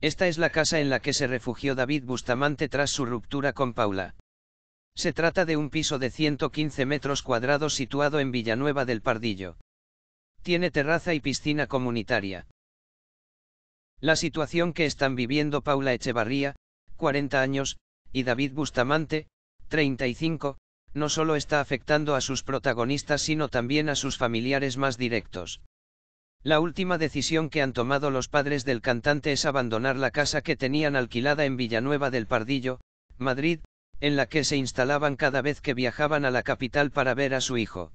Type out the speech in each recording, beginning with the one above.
Esta es la casa en la que se refugió David Bustamante tras su ruptura con Paula. Se trata de un piso de 115 metros cuadrados situado en Villanueva del Pardillo. Tiene terraza y piscina comunitaria. La situación que están viviendo Paula Echevarría, 40 años, y David Bustamante, 35, no solo está afectando a sus protagonistas sino también a sus familiares más directos. La última decisión que han tomado los padres del cantante es abandonar la casa que tenían alquilada en Villanueva del Pardillo, Madrid, en la que se instalaban cada vez que viajaban a la capital para ver a su hijo.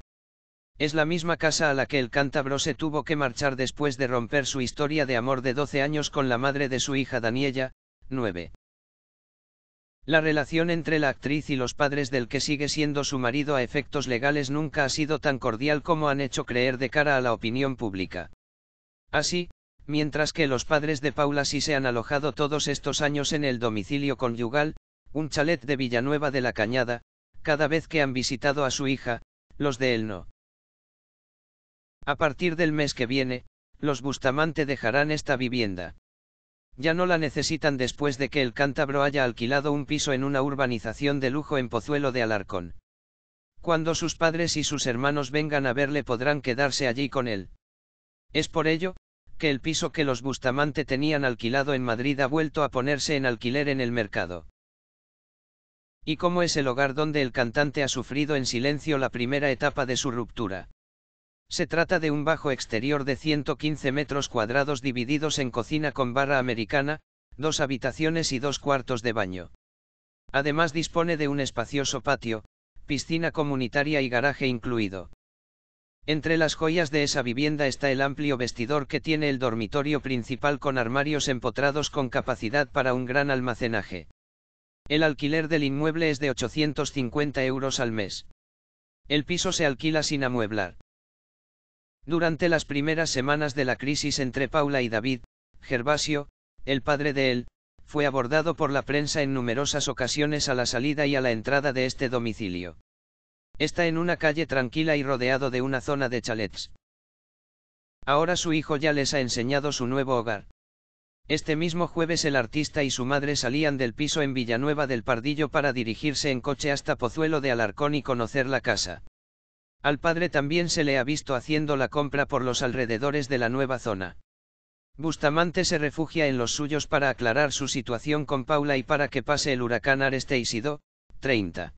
Es la misma casa a la que el cántabro se tuvo que marchar después de romper su historia de amor de 12 años con la madre de su hija Daniela, 9. La relación entre la actriz y los padres del que sigue siendo su marido a efectos legales nunca ha sido tan cordial como han hecho creer de cara a la opinión pública. Así, mientras que los padres de Paula sí se han alojado todos estos años en el domicilio conyugal, un chalet de Villanueva de la Cañada, cada vez que han visitado a su hija, los de él no. A partir del mes que viene, los Bustamante dejarán esta vivienda. Ya no la necesitan después de que el cántabro haya alquilado un piso en una urbanización de lujo en Pozuelo de Alarcón. Cuando sus padres y sus hermanos vengan a verle podrán quedarse allí con él. Es por ello, que el piso que los Bustamante tenían alquilado en Madrid ha vuelto a ponerse en alquiler en el mercado. Y cómo es el hogar donde el cantante ha sufrido en silencio la primera etapa de su ruptura. Se trata de un bajo exterior de 115 metros cuadrados divididos en cocina con barra americana, dos habitaciones y dos cuartos de baño. Además dispone de un espacioso patio, piscina comunitaria y garaje incluido. Entre las joyas de esa vivienda está el amplio vestidor que tiene el dormitorio principal con armarios empotrados con capacidad para un gran almacenaje. El alquiler del inmueble es de 850 euros al mes. El piso se alquila sin amueblar. Durante las primeras semanas de la crisis entre Paula y David, Gervasio, el padre de él, fue abordado por la prensa en numerosas ocasiones a la salida y a la entrada de este domicilio. Está en una calle tranquila y rodeado de una zona de chalets. Ahora su hijo ya les ha enseñado su nuevo hogar. Este mismo jueves el artista y su madre salían del piso en Villanueva del Pardillo para dirigirse en coche hasta Pozuelo de Alarcón y conocer la casa. Al padre también se le ha visto haciendo la compra por los alrededores de la nueva zona. Bustamante se refugia en los suyos para aclarar su situación con Paula y para que pase el huracán aresteisido, 30.